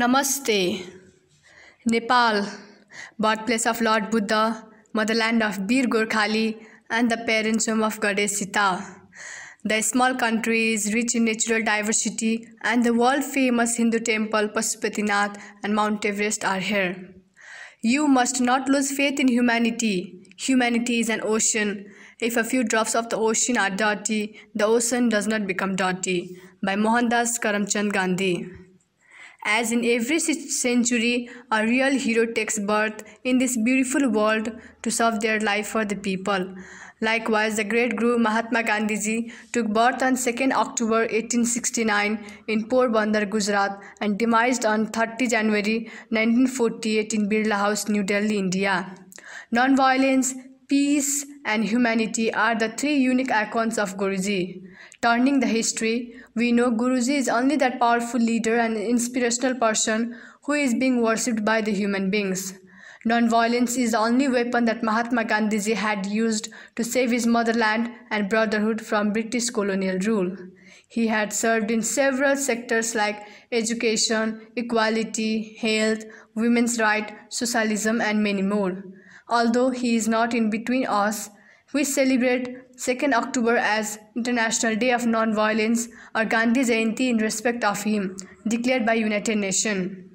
Namaste. Nepal, birthplace of Lord Buddha, motherland of Bir Gurkhali, and the parents' home of Goddess Sita. The small country is rich in natural diversity, and the world famous Hindu temple Pashupatinath and Mount Everest are here. You must not lose faith in humanity. Humanity is an ocean. If a few drops of the ocean are dirty, the ocean does not become dirty. By Mohandas Karamchand Gandhi. As in every century, a real hero takes birth in this beautiful world to serve their life for the people. Likewise, the great guru Mahatma Gandhiji took birth on 2nd October 1869 in Porbandar, Gujarat and demised on 30 January 1948 in Birla House, New Delhi, India. Non-violence, peace and humanity are the three unique icons of Guruji. Turning the history, we know Guruji is only that powerful leader and inspirational person who is being worshipped by the human beings. Non-violence is the only weapon that Mahatma Gandhiji had used to save his motherland and brotherhood from British colonial rule. He had served in several sectors like education, equality, health, women's rights, socialism and many more. Although he is not in between us, we celebrate 2nd October as International Day of Nonviolence or Gandhi Jayanti in respect of him, declared by United Nations.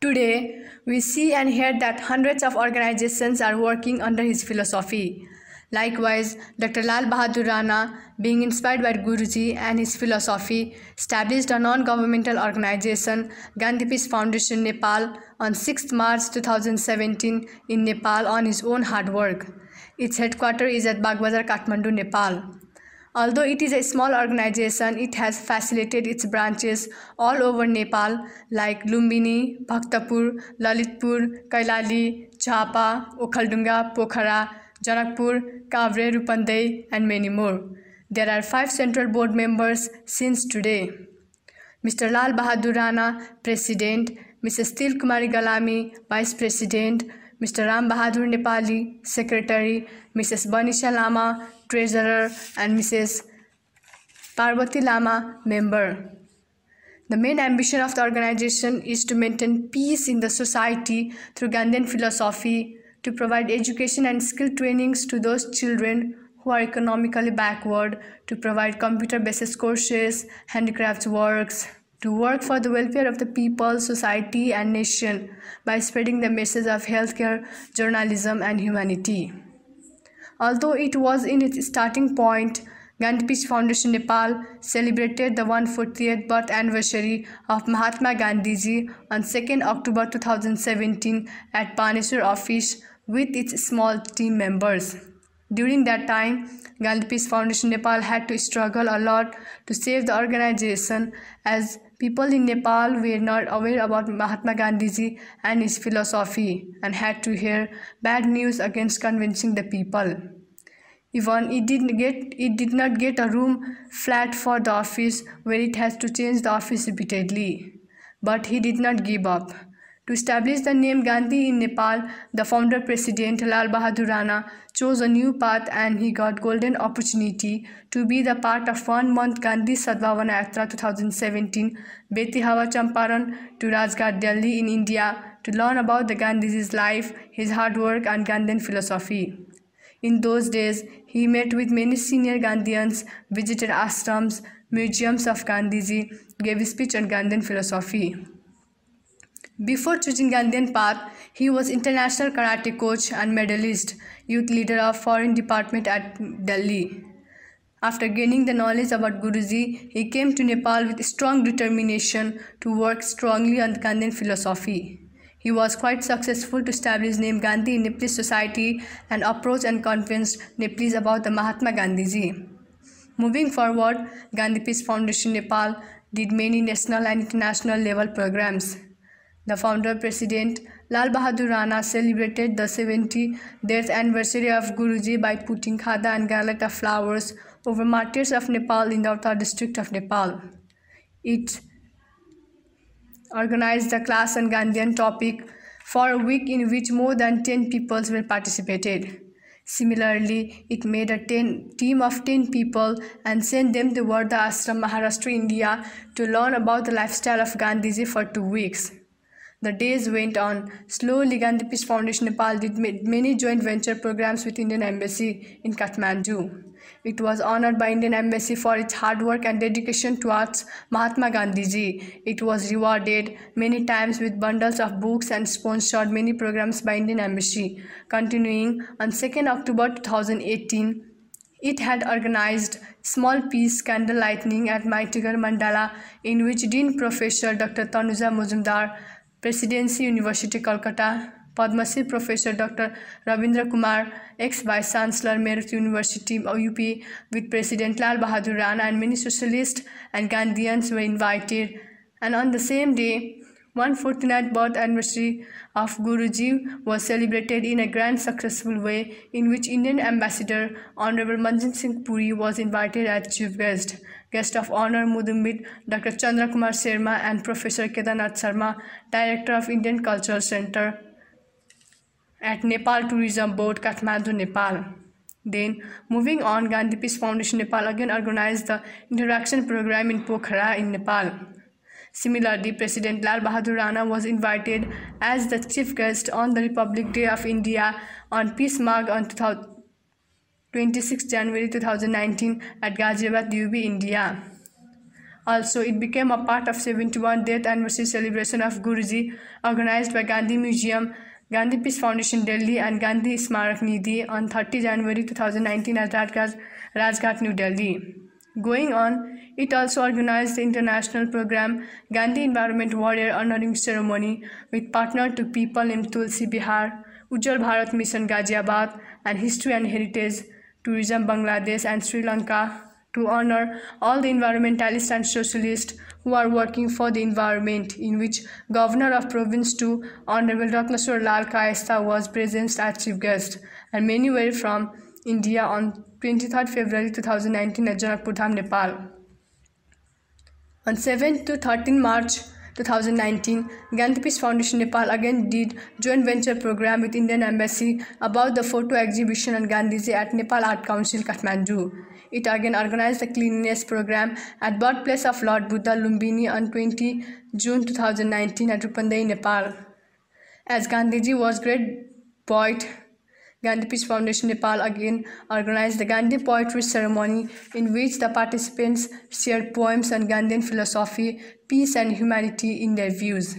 Today, we see and hear that hundreds of organizations are working under his philosophy. Likewise, Dr. Lal Bahadur Rana, being inspired by Guruji and his philosophy, established a non-governmental organization, Gandhi Peace Foundation Nepal, on sixth March 2017 in Nepal on his own hard work. Its headquarters is at Bagbazar, Kathmandu, Nepal. Although it is a small organization, it has facilitated its branches all over Nepal like Lumbini, Bhaktapur, Lalitpur, Kailali, Chapa, Okhaldunga, Pokhara, Janakpur, Kavre, Rupandai, and many more. There are five central board members since today. Mr. Lal Bahadur Rana, President, Mrs. Til Kumari Galami, Vice President, Mr. Ram Bahadur Nepali, Secretary, Mrs. Banisha Lama, Treasurer, and Mrs. Parvati Lama, Member. The main ambition of the organization is to maintain peace in the society through Gandhian philosophy, to provide education and skill trainings to those children who are economically backward, to provide computer based courses, handicrafts works, to work for the welfare of the people, society, and nation by spreading the message of healthcare, journalism, and humanity. Although it was in its starting point, Gandhi Foundation Nepal celebrated the 140th birth anniversary of Mahatma Gandhiji on 2nd October 2017 at Baneshwar office with its small team members. During that time, Gandhi Foundation Nepal had to struggle a lot to save the organization as People in Nepal were not aware about Mahatma Gandhiji and his philosophy and had to hear bad news against convincing the people. Even it didn't get it did not get a room flat for the office where it has to change the office repeatedly. But he did not give up. To establish the name Gandhi in Nepal, the founder president Lal Bahadur Rana chose a new path and he got golden opportunity to be the part of one month Gandhi Sadbhavana Yatra 2017 Betihawa Champaran to Rajgarh Delhi in India to learn about the Gandhi's life, his hard work and Gandhian philosophy. In those days, he met with many senior Gandhians, visited ashrams, museums of Gandhiji, gave a speech on Gandhian philosophy. Before choosing Gandhian path, he was international karate coach and medalist, youth leader of foreign department at Delhi. After gaining the knowledge about Guruji, he came to Nepal with strong determination to work strongly on Gandhian philosophy. He was quite successful to establish name Gandhi in Nepalese society and approach and convinced Nepalese about the Mahatma Gandhiji. Moving forward, Gandhi Peace Foundation Nepal did many national and international level programs. The founder President Lal Bahadur Rana celebrated the 70th anniversary of Guruji by putting khada and garland of flowers over martyrs of Nepal in the Uttar district of Nepal. It organized a class on Gandhian topic for a week in which more than 10 people were participated. Similarly, it made a ten, team of 10 people and sent them to Wardha, Ashram, Maharashtra, India to learn about the lifestyle of Gandhiji for two weeks. The days went on. Slowly, Gandhi Peace Foundation Nepal did many joint venture programs with Indian Embassy in Kathmandu. It was honored by Indian Embassy for its hard work and dedication towards Mahatma Gandhiji. It was rewarded many times with bundles of books and sponsored many programs by Indian Embassy. Continuing on 2nd October 2018, it had organized small peace candle lighting at Maitigar Mandala in which Dean Professor Dr. Tanuja Mozumdar. Presidency University Calcutta, Padmasi Professor Dr. Ravindra Kumar, ex Vice Chancellor Merit University UP, with President Lal Bahadur Rana and many socialists and Gandhians were invited. And on the same day, 149th birth anniversary of Guruji was celebrated in a grand successful way in which Indian Ambassador Honorable Manjan Singh Puri was invited as chief guest. Guest of honor Mudumbit, Dr. Chandra Kumar Sharma and Professor Kedarnath Sharma, Director of Indian Cultural Center at Nepal Tourism Board, Kathmandu, Nepal. Then, moving on, Gandhi Peace Foundation Nepal again organized the interaction program in Pokhara in Nepal. Similarly, President Lal Bahadur Rana was invited as the chief guest on the Republic Day of India on Peace March on 26 January 2019 at Ghaziabad, UB, India. Also, it became a part of 71 death anniversary celebration of Guruji organized by Gandhi Museum, Gandhi Peace Foundation Delhi and Gandhi Smarak Nidhi on 30 January 2019 at Rajghat, Rajghat New Delhi. Going on, it also organized the international program Gandhi Environment Warrior Honoring Ceremony with partner to people in Tulsi Bihar, Ujjal Bharat Mission Ghaziabad, and History and Heritage, Tourism Bangladesh and Sri Lanka to honor all the environmentalists and socialists who are working for the environment, in which Governor of Province 2, Honorable Dr. Lal Kaista was present as chief guest, and many were from India on 23rd February 2019 at Janakpur Nepal. On 7th to thirteen March 2019, Gandhi Peace Foundation Nepal again did joint venture program with Indian Embassy about the photo exhibition on Gandhiji at Nepal Art Council Kathmandu. It again organized the cleanliness program at birthplace of Lord Buddha Lumbini on 20 June 2019 at Rupandai, Nepal. As Gandhiji was great poet, Gandhi Peace Foundation Nepal again organized the Gandhi Poetry Ceremony in which the participants shared poems on Gandhian philosophy, peace and humanity in their views.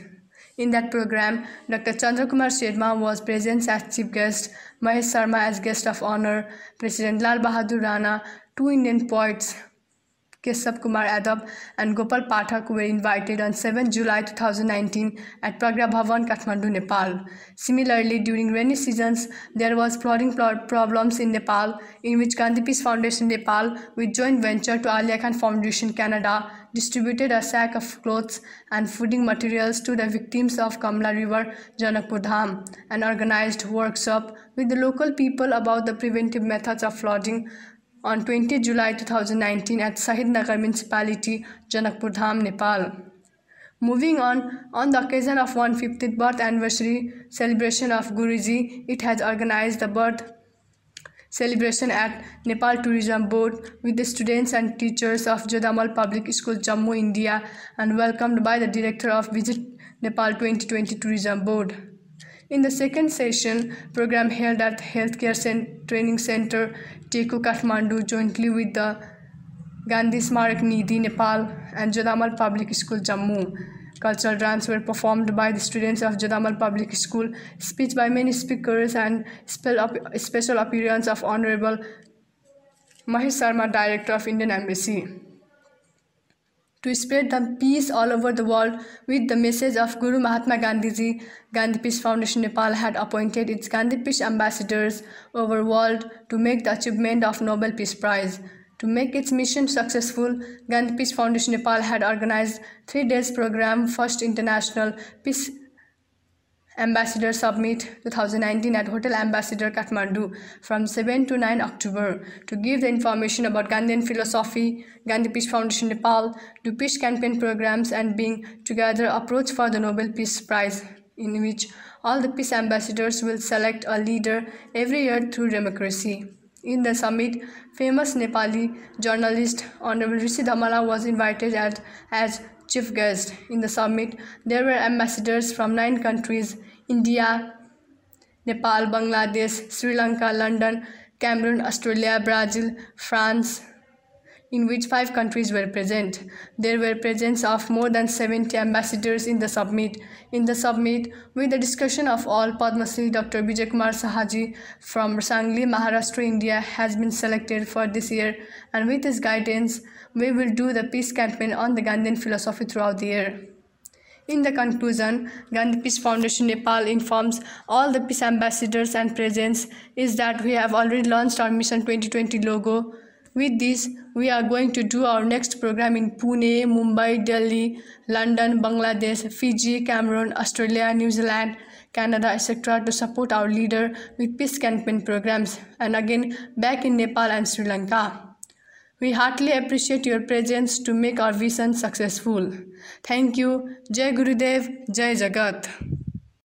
In that program, Dr. Chandrakumar Sharma was present as chief guest, Mahesh Sharma as guest of honor, President Lal Bahadur Rana, two Indian poets, Kesab Kumar Adab and Gopal Pathak were invited on 7 July 2019 at Pragra Bhavan, Kathmandu, Nepal. Similarly, during rainy seasons, there was flooding problems in Nepal, in which Gandhi Peace Foundation Nepal, with joint venture to Alia Khan Foundation Canada, distributed a sack of clothes and fooding materials to the victims of Kamla River, Janakpur and organized workshop with the local people about the preventive methods of flooding on 20 July 2019 at Sahid Nagar Municipality, Janakpur Dham, Nepal. Moving on, on the occasion of 150th birth anniversary celebration of Guruji, it has organized the birth celebration at Nepal Tourism Board with the students and teachers of Jodamal Public School, Jammu, India, and welcomed by the director of Visit Nepal 2020 Tourism Board. In the second session, program held at Healthcare Cent Training Center, Teku Kathmandu, jointly with the Gandhi Smarak Nidhi, Nepal, and Jodamal Public School, Jammu. Cultural dance were performed by the students of Jadamal Public School, speech by many speakers, and special appearance of Honorable Mahesh Sharma, Director of Indian Embassy to spread the peace all over the world with the message of Guru Mahatma Gandhiji, Gandhi Peace Foundation Nepal had appointed its Gandhi Peace ambassadors over world to make the achievement of Nobel Peace Prize. To make its mission successful, Gandhi Peace Foundation Nepal had organized three days program, first international peace Ambassador Summit 2019 at Hotel Ambassador Kathmandu from 7 to 9 October to give the information about Gandhian philosophy, Gandhi Peace Foundation Nepal, do peace campaign programs and being together approach for the Nobel Peace Prize in which all the peace ambassadors will select a leader every year through democracy. In the summit, famous Nepali journalist Honorable Rishi Dhamala was invited as chief guest in the summit, there were ambassadors from nine countries India, Nepal, Bangladesh, Sri Lanka, London, Cameroon, Australia, Brazil, France, in which five countries were present. There were presence of more than 70 ambassadors in the summit. In the summit, with the discussion of all, Padma Dr. Vijay Kumar Sahaji from Sangli, Maharashtra, India has been selected for this year and with his guidance, we will do the peace campaign on the Gandhian philosophy throughout the year. In the conclusion, Gandhi Peace Foundation Nepal informs all the peace ambassadors and presence is that we have already launched our Mission 2020 logo with this, we are going to do our next program in Pune, Mumbai, Delhi, London, Bangladesh, Fiji, Cameroon, Australia, New Zealand, Canada, etc. to support our leader with peace campaign programs and again back in Nepal and Sri Lanka. We heartily appreciate your presence to make our vision successful. Thank you. Jai Gurudev, Jai Jagat.